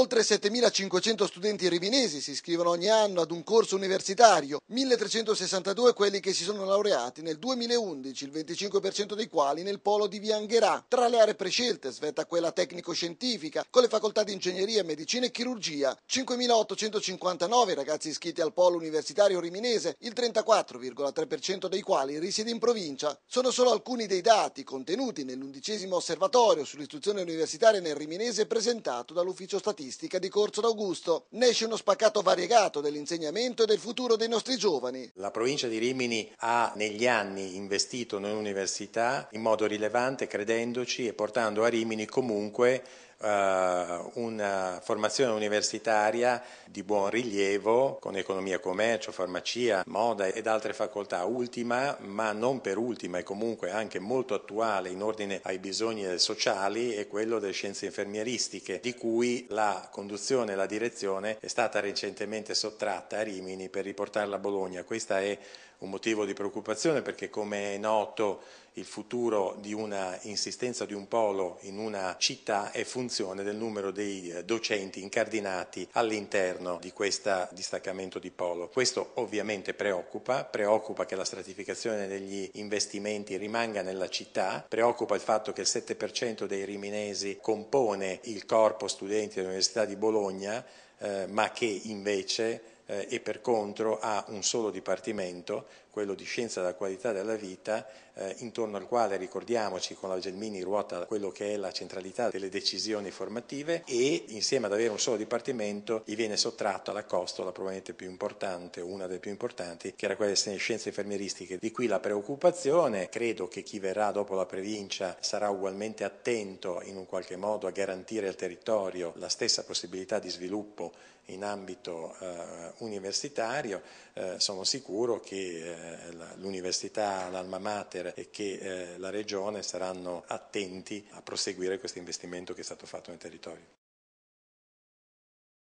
Oltre 7.500 studenti riminesi si iscrivono ogni anno ad un corso universitario, 1.362 quelli che si sono laureati nel 2011, il 25% dei quali nel polo di Vianghera. Tra le aree prescelte svetta quella tecnico-scientifica, con le facoltà di ingegneria, medicina e chirurgia. 5.859 ragazzi iscritti al polo universitario riminese, il 34,3% dei quali risiede in provincia. Sono solo alcuni dei dati contenuti nell'undicesimo osservatorio sull'istruzione universitaria nel riminese presentato dall'ufficio statistico artistica di Corso d'Augusto. Ne esce uno spaccato variegato dell'insegnamento e del futuro dei nostri giovani. La provincia di Rimini ha negli anni investito nell'università in modo rilevante, credendoci e portando a Rimini comunque eh, una formazione universitaria di buon rilievo con economia, commercio, farmacia, moda ed altre facoltà. Ultima, ma non per ultima e comunque anche molto attuale in ordine ai bisogni sociali, è quello delle scienze infermieristiche, di cui la conduzione e la direzione è stata recentemente sottratta a Rimini per riportarla a Bologna. Questa è un motivo di preoccupazione perché come è noto il futuro di una insistenza di un polo in una città è funzione del numero dei eh, docenti incardinati all'interno di questo distaccamento di polo. Questo ovviamente preoccupa, preoccupa che la stratificazione degli investimenti rimanga nella città, preoccupa il fatto che il 7% dei riminesi compone il corpo studenti dell'Università di Bologna, eh, ma che invece eh, e per contro ha un solo dipartimento quello di Scienza della qualità della vita, eh, intorno al quale, ricordiamoci, con la Gelmini ruota quello che è la centralità delle decisioni formative e insieme ad avere un solo dipartimento gli viene sottratto alla costola probabilmente più importante, una delle più importanti, che era quella delle scienze infermieristiche. Di qui la preoccupazione, credo che chi verrà dopo la provincia sarà ugualmente attento in un qualche modo a garantire al territorio la stessa possibilità di sviluppo in ambito eh, universitario, eh, sono sicuro che eh, eh, l'università, l'alma mater e che eh, la regione saranno attenti a proseguire questo investimento che è stato fatto nel territorio.